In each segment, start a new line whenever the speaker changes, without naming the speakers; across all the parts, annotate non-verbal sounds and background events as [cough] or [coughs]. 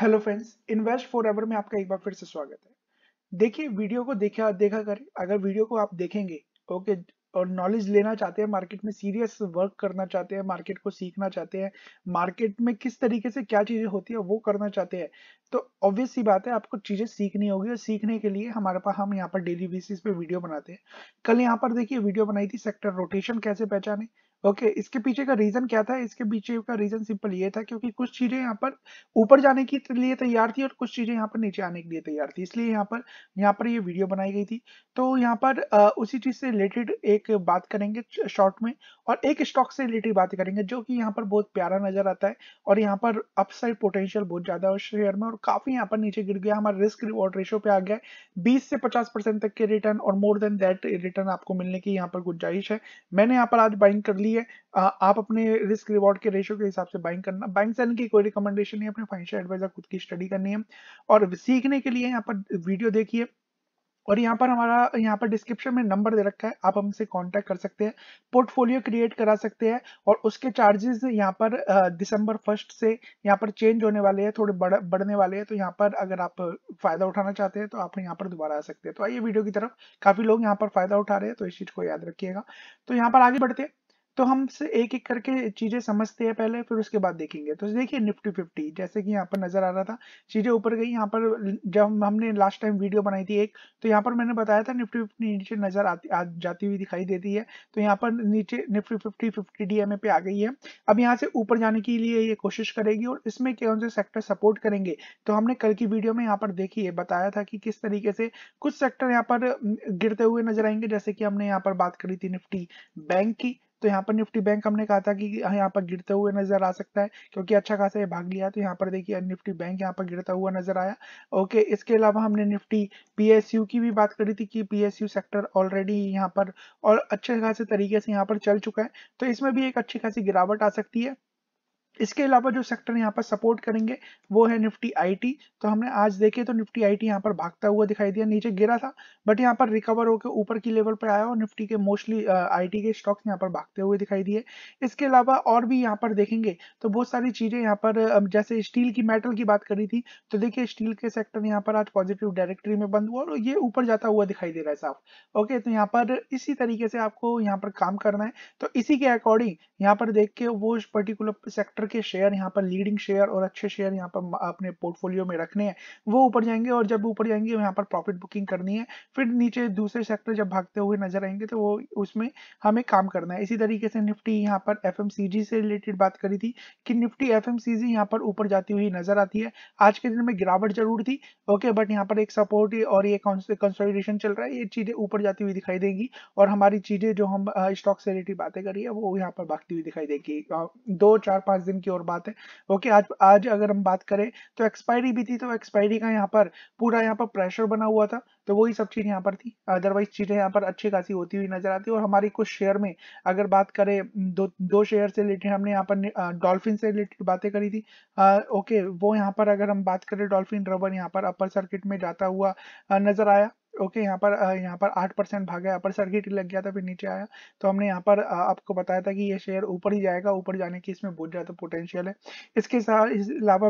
hello friends invest forever में आपका एक बार फिर से स्वागत है देखिए वीडियो को देखा देखा करें अगर वीडियो को आप देखेंगे ओके और नॉलेज लेना चाहते हैं मार्केट में सीरियस वर्क करना चाहते हैं मार्केट को सीखना चाहते हैं मार्केट में किस तरीके से क्या चीज़ें होती है वो करना चाहते हैं तो ऑब्वियस सी बात है आपको चीज़ें सीखनी होगी और सीखने के लिए हमारे पास हम यहाँ पर डेली बेसिस पे वीडियो बनाते हैं कल यहाँ पर देखिए वीडियो बनाई थी सेक्टर रोटेशन कैसे पहचाने ओके okay, इसके पीछे का रीजन क्या था इसके पीछे का रीजन सिंपल ये था क्योंकि कुछ चीजें यहाँ पर ऊपर जाने के लिए तैयार थी और कुछ चीजें यहाँ पर नीचे आने के लिए तैयार थी इसलिए यहाँ पर यहाँ पर ये यह वीडियो बनाई गई थी तो यहाँ पर आ, उसी चीज से रिलेटेड एक बात करेंगे शॉर्ट में और एक स्टॉक से रिलेटेड बात करेंगे जो की यहाँ पर बहुत प्यारा नजर आता है और यहाँ पर अपसाइड पोटेंशियल बहुत ज्यादा है शेयर में और काफी यहाँ पर नीचे गिर गया हमारा रिस्क रिवॉर्ड रेशियो पे आ गया बीस से पचास तक के रिटर्न और मोर देन दैट रिटर्न आपको मिलने की यहाँ पर गुंजाइश है मैंने यहाँ पर आज बाइंग कर ली लिए आप अपने रिस्क रिवॉर्ड के रेशियो के हिसाब से बाइंग करना बैंक सेलिंग की कोई रिकमेंडेशन नहीं अपने फाइनेंशियल एडवाइजर खुद की स्टडी करनी है और सीखने के लिए यहाँ पर वीडियो देखिए और यहाँ पर हमारा यहाँ पर डिस्क्रिप्शन में नंबर दे रखा है आप हमसे कांटेक्ट कर सकते हैं पोर्टफोलियो क्रिएट करा सकते हैं और उसके चार्जेस यहाँ पर दिसंबर फर्स्ट से यहाँ पर चेंज होने वाले हैं थोड़े बढ़ बढ़ने वाले हैं तो यहाँ पर अगर आप फायदा उठाना चाहते हैं तो आप यहाँ पर दोबारा आ सकते हैं तो आइए वीडियो की तरफ काफी लोग यहाँ पर फायदा उठा रहे हैं तो इस चीज को याद रखिएगा तो यहाँ पर आगे बढ़ते हैं तो हम से एक एक करके चीजें समझते हैं पहले फिर उसके बाद देखेंगे तो देखिए निफ्टी फिफ्टी जैसे कि यहाँ पर नजर आ रहा था चीजें ऊपर गई यहाँ पर जब हमने लास्ट टाइम वीडियो बनाई थी एक तो यहाँ पर मैंने बताया था निफ्टी फिफ्टी नीचे नजर आती आ, जाती हुई दिखाई देती है तो यहाँ पर नीचे निफ्टी फिफ्टी फिफ्टी डी पे आ गई है अब यहाँ से ऊपर जाने के लिए ये कोशिश करेगी और इसमें कौन से सेक्टर सपोर्ट करेंगे तो हमने कल की वीडियो में यहाँ पर देखी है बताया था कि किस तरीके से कुछ सेक्टर यहाँ पर गिरते हुए नजर आएंगे जैसे कि हमने यहाँ पर बात करी थी निफ्टी बैंक की तो यहाँ पर निफ्टी बैंक हमने कहा था कि यहाँ पर गिरते हुए नजर आ सकता है क्योंकि अच्छा खासा ये भाग लिया तो यहाँ पर देखिए निफ्टी बैंक यहाँ पर गिरता हुआ नजर आया ओके इसके अलावा हमने निफ्टी पीएसयू की भी बात करी थी कि पीएसयू सेक्टर ऑलरेडी यहाँ पर और अच्छे खासे तरीके से यहाँ पर चल चुका है तो इसमें भी एक अच्छी खासी गिरावट आ सकती है इसके अलावा जो सेक्टर यहाँ पर सपोर्ट करेंगे वो है निफ्टी आईटी तो हमने आज देखे तो निफ्टी आईटी यहाँ पर भागता हुआ दिखाई दिया नीचे गिरा था बट यहाँ पर रिकवर होकर ऊपर की लेवल पर आया और निफ्टी के मोस्टली आईटी के स्टॉक्स यहाँ पर भागते हुए दिखाई दिए इसके अलावा और भी यहाँ पर देखेंगे तो बहुत सारी चीजें यहाँ पर जैसे स्टील की मेटल की बात करी थी तो देखिये स्टील के सेक्टर यहाँ पर आज पॉजिटिव डायरेक्टरी में बंद हुआ और ये ऊपर जाता हुआ दिखाई दे रहा है साफ ओके तो यहाँ पर इसी तरीके से आपको यहाँ पर काम करना है तो इसी के अकॉर्डिंग यहाँ पर देख के वो पर्टिकुलर सेक्टर के शेयर यहाँ पर लीडिंग शेयर और अच्छे शेयर यहाँ पर अपने पोर्टफोलियो में रखने हैं वो ऊपर जाएंगे और जब ऊपर जाएंगे यहाँ पर प्रॉफिट बुकिंग करनी है फिर नीचे दूसरे सेक्टर जब भागते हुए नजर आएंगे तो वो उसमें हमें काम करना है इसी तरीके से निफ्टी यहाँ पर एफ से रिलेटेड बात करी थी कि निफ्टी एफ एम पर ऊपर जाती हुई नजर आती है आज के दिन में गिरावट जरूर थी ओके बट यहाँ पर एक सपोर्ट और ये कंसोलिडेशन चल रहा है ये चीजें ऊपर जाती हुई दिखाई देंगी और हमारी चीजें जो हम स्टॉक से रिलेटेड बातें करी है वो यहाँ पर भागती हुई दिखाई देगी दो चार पांच दिन दिन की और बात है ओके आज आज अगर हम बात करें तो एक्सपायरी भी थी तो एक्सपायरी का यहाँ पर पूरा यहाँ पर प्रेशर बना हुआ था तो वही सब चीज़ यहाँ पर थी अदरवाइज चीज़ें यहाँ पर अच्छी खासी होती हुई नजर आती है और हमारी कुछ शेयर में अगर बात करें दो दो शेयर से रिलेटेड हमने यहाँ पर डॉल्फिन से रिलेटेड बातें करी थी आ, ओके वो यहाँ पर अगर हम बात करें डॉल्फिन रबर यहाँ पर अपर सर्किट में जाता हुआ नजर आया ओके यहाँ पर यहाँ पर आठ परसेंट भागा अपर सर्किट लग गया था फिर नीचे आया तो हमने यहाँ पर आपको बताया था कि ये शेयर ऊपर ही जाएगा ऊपर जाने की इसमें बहुत ज़्यादा पोटेंशियल है इसके साथ इस अलावा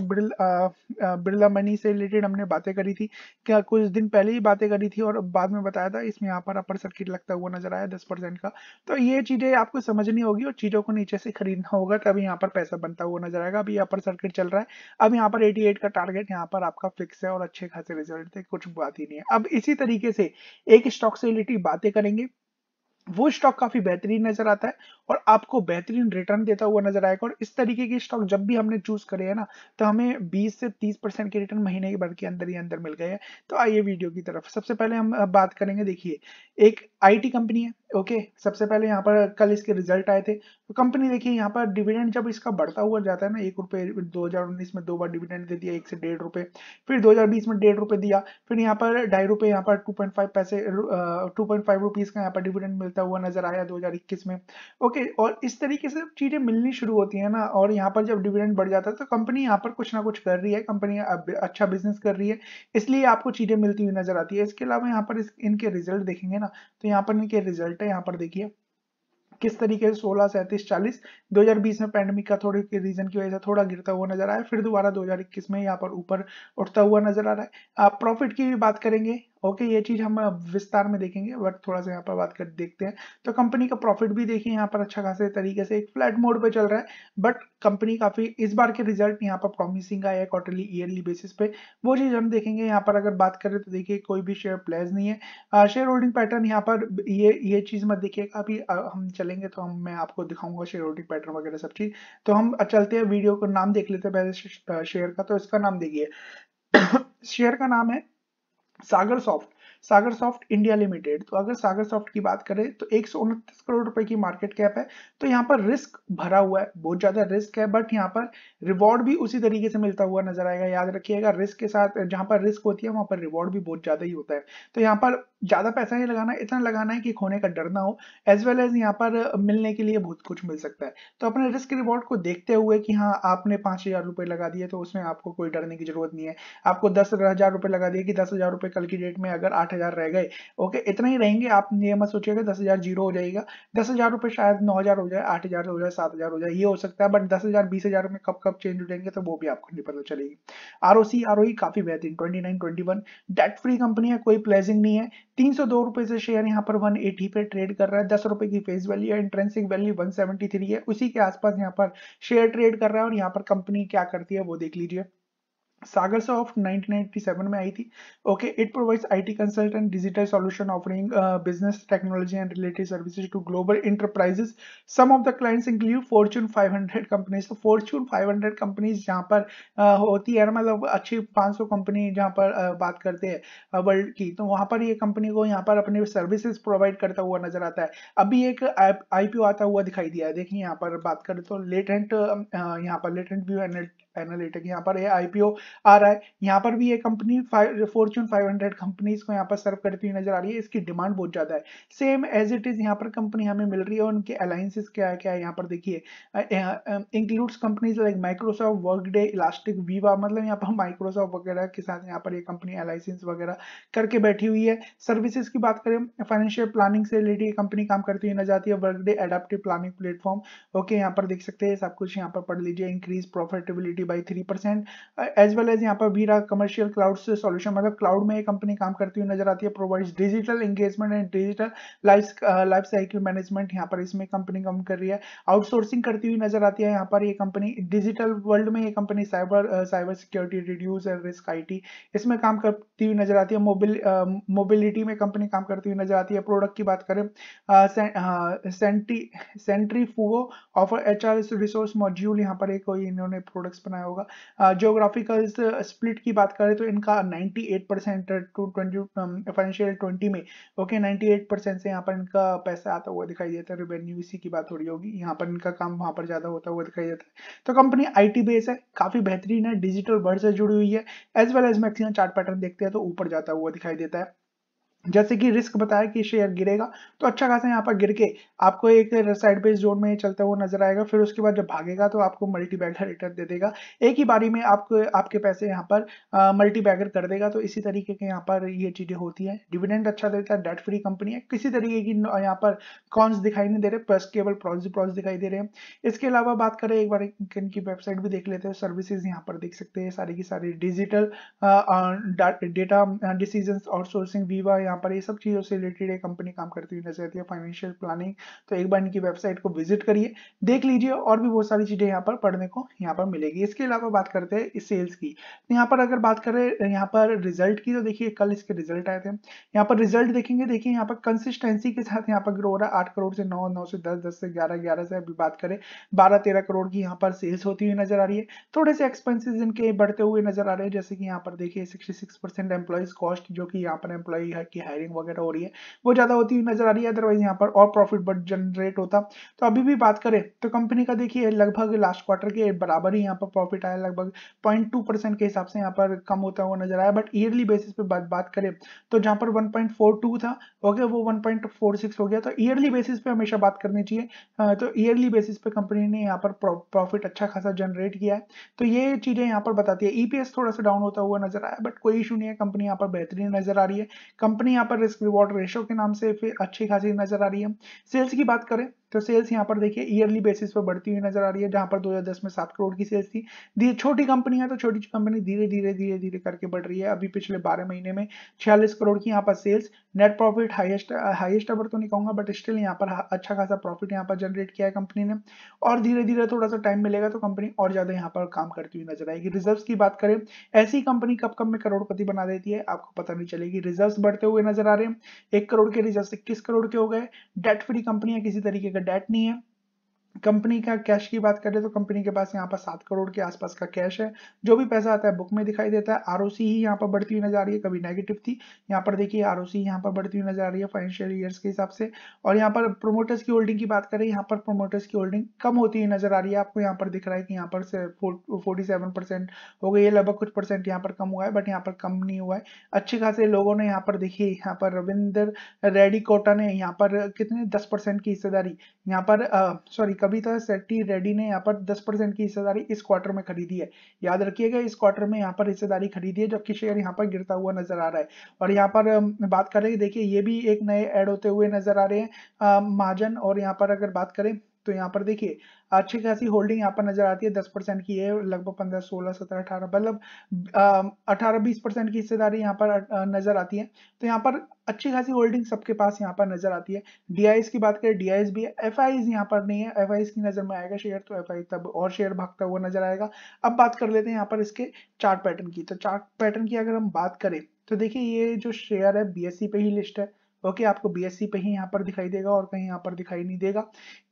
बिरला मनी से रिलेटेड हमने बातें करी थी क्या कुछ दिन पहले ही बातें करी थी और बाद में बताया था इसमें यहाँ पर अपर सर्किट लगता हुआ नजर आया दस परसेंट का तो ये चीज़ें आपको समझनी होगी और चीज़ों को नीचे से खरीदना होगा तभी यहाँ पर पैसा बनता हुआ नजर आएगा अभी अपर सर्किट चल रहा है अब यहाँ पर एटी का टारगेट यहाँ पर आपका फिक्स है और अच्छे खासे रिजल्ट थे कुछ बात ही नहीं है अब इसी तरीके तरीके से एक स्टॉक से रिलेटेड बातें करेंगे वो स्टॉक काफी बेहतरीन नजर आता है और आपको बेहतरीन रिटर्न देता हुआ नजर आएगा और इस तरीके के स्टॉक जब भी हमने चूज करे है ना तो हमें 20 से 30 परसेंट के रिटर्न महीने के भर के अंदर ही अंदर मिल गए हैं तो आइए वीडियो की तरफ सबसे पहले हम बात करेंगे देखिए एक आईटी कंपनी है ओके सबसे पहले यहाँ पर कल इसके रिजल्ट आए थे तो कंपनी देखिए यहाँ पर डिविडेंड जब इसका बढ़ता हुआ जाता है ना एक रुपये दो हजार उन्नीस में दो बार डिविडेंड दे दिया एक से डेढ़ रुपये फिर दो हजार बीस में डेढ़ रुपये दिया फिर यहाँ पर ढाई रुपये यहाँ पर टू पॉइंट फाइव पैसे टू पॉइंट फाइव रुपीज़ का यहाँ पर डिविडेंड मिलता हुआ नजर आया दो हजार इक्कीस में ओके ओके okay, और इस तरीके से चीज़ें मिलनी शुरू होती है ना और यहाँ पर जब डिविडेंड बढ़ जाता है तो कंपनी यहाँ पर कुछ ना कुछ कर रही है कंपनी अच्छा बिजनेस कर रही है इसलिए आपको चीज़ें मिलती हुई नजर आती है इसके अलावा यहाँ पर इस, इनके रिजल्ट देखेंगे ना तो यहाँ पर इनके रिजल्ट है यहाँ पर देखिए किस तरीके से सोलह सैंतीस चालीस दो हजार बीस में पैंडमिक का थोड़ी रीजन की वजह से थोड़ा गिरता हुआ नजर आया फिर दोबारा दो हजार इक्कीस में यहाँ पर ऊपर उठता हुआ नजर आ रहा है आप प्रॉफिट की भी बात करेंगे ओके ये चीज हम विस्तार में देखेंगे बट थोड़ा सा यहाँ पर बात कर देखते हैं तो कंपनी का प्रॉफिट भी देखिए यहाँ पर अच्छा खासे तरीके से एक फ्लैट मोड पे चल रहा है बट कंपनी काफी इस बार के रिजल्ट यहाँ पर प्रॉमिसिंग आया क्वार्टरली ईयरली बेसिस पे वो चीज हम देखेंगे यहाँ पर अगर बात करें तो देखिए कोई भी शेयर प्लेज नहीं है शेयर होल्डिंग पैटर्न यहाँ पर ये ये चीज मत देखिएगा अभी हम चलेंगे तो हम मैं आपको दिखाऊंगा शेयर होल्डिंग पैटर्न वगैरह सब चीज तो हम चलते हैं वीडियो को नाम देख लेते हैं पहले शेयर का तो इसका नाम देखिए शेयर [coughs] का नाम है Sagar soft Sagar soft India limited तो अगर सागर सॉफ्ट की बात करें तो एक करोड़ रुपए की मार्केट कैप है तो यहाँ पर रिस्क भरा हुआ है बहुत ज्यादा रिस्क है बट यहाँ पर रिवॉर्ड भी उसी तरीके से मिलता हुआ नजर आएगा याद रखिएगा रिस्क के साथ जहां पर रिस्क होती है वहां पर रिवॉर्ड भी बहुत ज्यादा ही होता है तो यहाँ पर ज्यादा पैसा नहीं लगाना इतना लगाना है कि खोने का डर ना हो एज वेल एज यहाँ पर मिलने के लिए बहुत कुछ मिल सकता है तो अपने रिस्क रिवॉर्ड को देखते हुए कि हाँ आपने पांच हजार रुपए लगा दिए तो उसमें आपको कोई डरने की जरूरत नहीं है आपको दस हजार रुपए लगा दिए कि दस हजार रुपए कल की डेट में अगर आठ आठ हजार रह गए ओके इतना ही रहेंगे आप ये मत सोचिएगा दस हजार जीरो हो जाएगा दस हजार रुपये शायद नौ हजार हो जाए आठ हजार हो जाए सात हजार हो जाए ये हो सकता है बट दस हजार बीस हजार में कब कब चेंज हो जाएंगे तो वो भी आपको नहीं पता चलेगी R O C R O काफी बेहतरीन twenty nine twenty one debt free company है कोई प्लेजिंग नहीं है तीन सौ दो रुपए से शेयर यहाँ पर वन एटी पे ट्रेड कर रहा है दस रुपए की फेस वैल्यू है intrinsic value one seventy three है उसी के आसपास यहाँ पर शेयर ट्रेड कर रहा है और यहाँ पर कंपनी क्या करती है वो देख लीजिए Sagar Soft 1997 में आई थी okay it provides IT consultant digital solution offering business technology and related services to global enterprises some of the clients include Fortune 500 companies तो फॉर्च्यून 500 कंपनीज जहां पर uh, होती है मतलब अच्छी 500 कंपनी जहां पर uh, बात करते हैं वर्ल्ड uh, की तो वहां पर ये कंपनी को यहाँ पर अपने सर्विसेज प्रोवाइड करता हुआ नजर आता है अभी एक आईपीओ आता हुआ दिखाई दिया है देखिए यहाँ पर बात करें तो लेटेंट uh, यहाँ पर लेटेंट व्यू एंड एनालिटिक यहाँ पर यह आईपीओ आ रहा है यहाँ पर भी ये कंपनी फॉर्चून 500 कंपनीज को यहाँ पर सर्व करती हुई नजर आ रही है इसकी डिमांड बहुत ज्यादा है सेम एज इट इज यहाँ पर कंपनी हमें मिल रही है उनके अलायसेज क्या क्या है यहाँ पर देखिए includes companies like Microsoft Workday Elastic Veeva मतलब यहाँ पर माइक्रोसॉफ्ट वगैरह के साथ यहाँ पर ये कंपनी अलाइसेंस वगैरह करके बैठी हुई है सर्विसेज की बात करें फाइनेंशियल प्लानिंग से रिलेटेड कंपनी काम करती हुई नजर आती है Workday adaptive planning platform okay यहाँ पर देख सकते हैं सब कुछ यहाँ पर पढ़ लीजिए increase profitability by three percent as well as यहाँ पर वीरा कमर्शियल क्लाउड सॉल्यूशन मतलब क्लाउड में कंपनी काम करती हुई नजर आती है provides digital engagement and digital life life cycle management यहाँ पर इसमें कंपनी काम कर रही है आउटसोर्सिंग करती हुई नजर आती है यहाँ पर ये कंपनी डिजिटल वर्ल्ड में ये company cyber cyber security reduce and risk आई इसमें काम करती हुई नजर आती है मोबिल मोबिलिटी uh, में कंपनी काम करती हुई नजर आती है प्रोडक्ट की बात करें सेंट्री सेंट्री फूगो offer H R resource module यहाँ पर एक इन्होंने प्रोडक्ट्स बनाया होगा जोग्राफिकल स्प्लिट की बात करें तो इनका 98 percent two twenty financial twenty में ओके 98 परसेंट से यहाँ पर इनका पैसा आता हुआ दिखाई देता है रेवेन्यू इसी की बात हो रही होगी यहाँ पर इनका काम वहाँ पर ज़्यादा होता हुआ दिखाई देता है तो कंपनी आई बेस है काफ़ी बेहतरीन है डिजिटल वर्ड से जुड़ी हुई है as well as maximum chart pattern देखते हैं तो ऊपर जाता हुआ दिखाई देता है जैसे कि रिस्क बताया कि शेयर गिरेगा तो अच्छा खासा यहाँ पर गिर के आपको एक साइड बेस जोन में चलता हुआ नजर आएगा फिर उसके बाद जब भागेगा तो आपको मल्टी बैगर रिटर्न दे देगा एक ही बारी में आपको आपके पैसे यहाँ पर मल्टी बैगर कर देगा तो इसी तरीके के यहाँ पर ये चीजें होती है डिविडेंड अच्छा देता है डेट फ्री कंपनी है किसी तरीके की यहाँ पर कॉन्स दिखाई नहीं दे रहे प्लस केवल प्रॉन्स प्रॉन्स दिखाई दे रहे हैं इसके अलावा बात करें एक बार इनकी वेबसाइट भी देख लेते हैं सर्विसेज यहाँ पर देख सकते हैं सारी की सारी digital data decision outsourcing Veeva यहाँ यहाँ पर ये सब चीज़ों से रिलेटेड एक कंपनी काम करती हुई नजर आती है फाइनेंशियल प्लानिंग तो एक बार इनकी वेबसाइट को विजिट करिए देख लीजिए और भी बहुत सारी चीज़ें यहाँ पर पढ़ने को यहाँ पर मिलेगी इसके अलावा बात करते हैं इस सेल्स की यहाँ पर अगर बात करें यहाँ पर रिजल्ट की तो देखिए कल इसके रिजल्ट आए थे यहाँ पर रिजल्ट देखेंगे देखिए यहाँ पर कंसिस्टेंसी के साथ यहाँ पर ग्रो हो रहा है आठ करोड़ से नौ नौ से दस दस से ग्यारह ग्यारह से अभी बात करें बारह तेरह करोड़ की यहाँ पर सेल्स होती हुई नजर आ रही है थोड़े से एक्सपेंसेस इनके बढ़ते हुए नजर आ रहे हैं जैसे कि यहाँ पर देखिए sixty six percent employees cost जो कि यहाँ पर एम्प्लॉय की हायरिंग वगैरह हो रही है वो ज़्यादा होती हुई नजर आ रही है अदरवाइज यहाँ पर और प्रॉफिट बट जनरेट होता तो अभी भी बात करें तो कंपनी का देखिए लगभग लास्ट क्वार्टर के बराबर ही यहाँ पर प्रॉफिट आया लगभग पॉइंट के हिसाब से यहाँ पर कम होता हुआ नजर आया बट ईयरली बेसिस पे बात बात करें तो जहाँ पर वन था ओके वो वन हो गया तो ईयरली बेसिस पे हमेशा बात करनी चाहिए तो ईयरली बेसिस पे कंपनी ने यहाँ पर प्रॉफिट अच्छा खासा जनरेट किया है तो ये चीज़ें यहाँ पर बताती है ईपीएस e थोड़ा सा डाउन होता हुआ नजर आया बट कोई इशू नहीं है कंपनी यहाँ पर बेहतरीन नजर आ रही है कंपनी कंपनी यहाँ पर रिस्क रिवॉर्ड रेशियो के नाम से फिर अच्छी खासी नजर आ रही है सेल्स की बात करें तो सेल्स यहाँ पर देखिए ईयरली बेसिस पर बढ़ती हुई नजर आ रही है जहां पर 2010 में सात करोड़ की सेल्स थी छोटी कंपनियां तो छोटी कंपनी धीरे धीरे धीरे धीरे करके बढ़ रही है अभी पिछले 12 महीने में 46 करोड़ की यहाँ पर sales net profit highest highest our तो नहीं कहूंगा बट स्टिल यहाँ पर अच्छा खासा प्रॉफिट यहाँ पर जनरेट किया है कंपनी ने और धीरे धीरे थोड़ा सा टाइम मिलेगा तो कंपनी और ज्यादा यहाँ पर काम करती हुई नजर आएगी रिजर्व की बात करें ऐसी कंपनी कब कब में करोड़पति बना देती है आपको पता नहीं चलेगी रिजर्व बढ़ते हुए नजर आ रहे हैं एक करोड़ के रिजर्व इक्कीस करोड़ के हो गए डेट फ्री कंपनियां किसी तरीके का डेट नहीं है कंपनी का कैश की बात करें तो कंपनी के पास यहाँ पर सात करोड़ के आसपास का कैश है जो भी पैसा आता है बुक में दिखाई देता है आर ही यहाँ पर बढ़ती हुई नजर आ रही है कभी नेगेटिव थी यहाँ पर देखिए आर यहाँ पर बढ़ती हुई नजर आ रही है फाइनेंशियल ईयर्स के हिसाब से और यहाँ पर प्रोमोटर्स की होल्डिंग की बात करें यहाँ पर प्रोमोटर्स की होल्डिंग कम होती हुई नजर आ रही है आपको यहाँ पर दिख रहा है कि यहाँ पर फोर्टी हो गई है लगभग कुछ परसेंट यहाँ पर कम हुआ है बट यहाँ पर कम नहीं हुआ है अच्छे खासे लोगों ने यहाँ पर देखिए यहाँ पर रविंदर रेडी कोटा ने यहाँ पर कितने दस की हिस्सेदारी यहाँ पर सॉरी कविता तो सेट्टी रेडी ने यहाँ पर 10 परसेंट की हिस्सेदारी इस क्वार्टर में खरीदी है याद रखिएगा इस क्वार्टर में यहाँ पर हिस्सेदारी खरीदी है जबकि शेयर यहाँ पर गिरता हुआ नजर आ रहा है और यहाँ पर बात करें देखिए ये भी एक नए ऐड होते हुए नजर आ रहे हैं महाजन और यहाँ पर अगर बात करें तो यहाँ पर देखिए अच्छी खासी होल्डिंग यहाँ पर नजर आती है दस परसेंट की है लगभग पंद्रह सोलह सत्रह अठारह मतलब अठारह बीस परसेंट की हिस्सेदारी यहाँ पर नजर आती है तो यहाँ पर अच्छी खासी होल्डिंग सबके पास यहाँ पर नजर आती है डीआईएस की बात करें डीआईएस भी एफ आई यहाँ पर नहीं है एफ की नजर में आएगा शेयर तो एफ तब और शेयर भागता हुआ नजर आएगा अब बात कर लेते हैं यहाँ पर इसके चार्ट पैटर्न की तो चार्ट पैटर्न की अगर हम बात करें तो देखिए ये जो शेयर है बीएससी e पे ही लिस्ट है ओके आपको बी पे ही यहाँ पर दिखाई देगा और कहीं यहाँ पर दिखाई नहीं देगा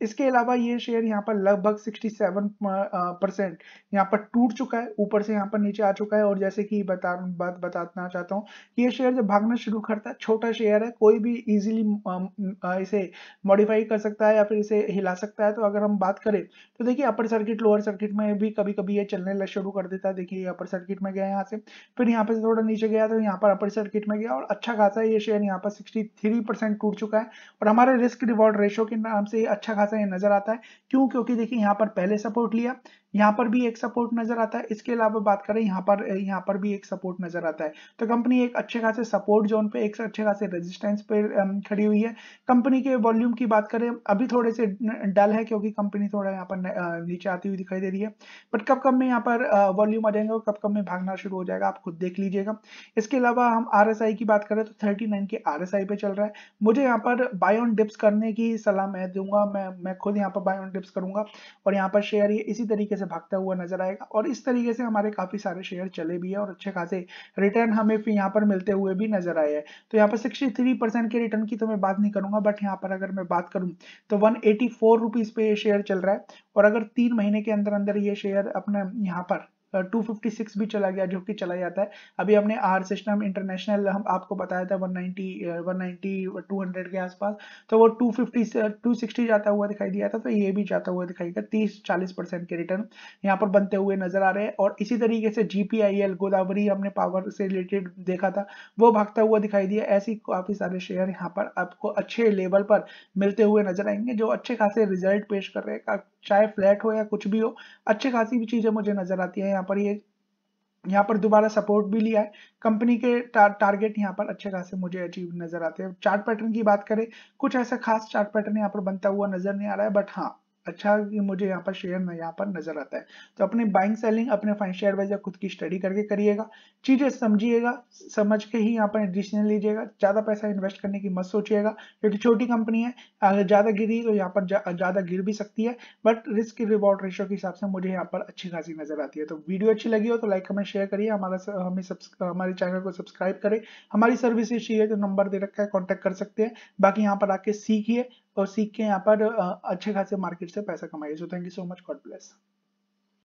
इसके अलावा ये शेयर यहाँ पर लगभग 67 परसेंट यहाँ पर टूट चुका है ऊपर से यहाँ पर नीचे आ चुका है और जैसे कि बता बात बताना चाहता हूँ कि ये शेयर जब भागना शुरू करता है छोटा शेयर है कोई भी इजिली इसे मॉडिफाई कर सकता है या फिर इसे हिला सकता है तो अगर हम बात करें तो देखिए अपर सर्किट लोअर सर्किट में भी कभी कभी ये चलने शुरू कर देता है देखिए अपर सर्किट में गया यहाँ से फिर यहाँ पर थोड़ा नीचे गया तो यहाँ पर अपर सर्किट में गया और अच्छा खासा ये शेयर यहाँ पर सिक्सटी थ्री परसेंट टूट चुका है और हमारे रिस्क रिवॉर्ड रेशो के नाम से अच्छा खासा ये नजर आता है क्यों क्योंकि देखिए यहाँ पर पहले सपोर्ट लिया यहाँ पर भी एक सपोर्ट नजर आता है इसके अलावा बात करें यहाँ पर यहाँ पर भी एक सपोर्ट नजर आता है तो कंपनी एक अच्छे खासे सपोर्ट जोन पे एक अच्छे खासे रेजिस्टेंस पे खड़ी हुई है कंपनी के वॉल्यूम की बात करें अभी थोड़े से डल है क्योंकि कंपनी थोड़ा यहाँ पर नीचे आती हुई दिखाई दे रही है बट कब कब में यहाँ पर वॉल्यूम आ जाएगा और कब कब में भागना शुरू हो जाएगा आप खुद देख लीजिएगा इसके अलावा हम आर की बात करें तो थर्टी के आर पे चल रहा है मुझे यहाँ पर बाय ऑन डिप्स करने की सलाह मैं दूंगा मैं मैं खुद यहाँ पर बाय ऑन डिप्स करूंगा और यहाँ पर शेयर इसी तरीके से भागता हुआ नजर आएगा और इस तरीके से हमारे काफी सारे शेयर चले भी है और अच्छे खासे रिटर्न हमें फिर यहाँ पर मिलते हुए भी नजर आए हैं तो यहाँ पर सिक्सटी थ्री परसेंट के रिटर्न की तो मैं बात नहीं करूंगा बट यहाँ पर अगर मैं बात करूँ तो वन एटी फोर रुपीज पे ये शेयर चल रहा है और अगर तीन महीने के अंदर अंदर ये शेयर अपने यहाँ पर 256 भी चला गया जो कि चला जाता है अभी हमने आर सिस्टम इंटरनेशनल हम आपको बताया था 190 190 200 के आसपास तो वो 250 260 जाता हुआ दिखाई दिया था तो ये भी जाता हुआ दिखाई दिया तीस चालीस परसेंट के रिटर्न यहाँ पर बनते हुए नजर आ रहे हैं और इसी तरीके से जीपीआईएल गोदावरी हमने पावर से रिलेटेड देखा था वो भागता हुआ दिखाई दिया ऐसे काफी सारे शेयर यहाँ पर आपको अच्छे लेवल पर मिलते हुए नजर आएंगे जो अच्छे खासे रिजल्ट पेश कर रहे हैं चाहे फ्लैट हो या कुछ भी हो अच्छे खासी भी चीजें मुझे नजर आती है यहाँ पर ये यहाँ पर दोबारा सपोर्ट भी लिया है कंपनी के टार, टारगेट यहाँ पर अच्छे खासे मुझे अचीव नजर आते हैं चार्ट पैटर्न की बात करें कुछ ऐसा खास चार्ट पैटर्न यहाँ पर बनता हुआ नजर नहीं आ रहा है बट हाँ अच्छा कि मुझे यहाँ पर शेयर यहाँ पर नजर आता है तो अपने बाइंग सेलिंग अपने फाइनेंशियल एडवाइजर खुद की स्टडी करके करिएगा चीजें समझिएगा समझ के ही यहाँ पर डिसीजन लीजिएगा ज्यादा पैसा इन्वेस्ट करने की मत सोचिएगा क्योंकि छोटी कंपनी है अगर ज्यादा गिरी तो यहाँ पर ज्यादा गिर भी सकती है बट रिस्क रिवॉर्ड रेशियो के हिसाब से मुझे यहाँ पर अच्छी खासी नजर आती है तो वीडियो अच्छी लगी हो तो लाइक कमेंट शेयर करिए हमारा हमें हमारे चैनल को सब्सक्राइब करें हमारी सर्विस चाहिए तो नंबर दे रखा है कॉन्टेक्ट कर सकते हैं बाकी यहाँ पर आके सीखिए और सीख के यहाँ पर अच्छे खासे मार्केट से पैसा कमाइए so thank you so much God bless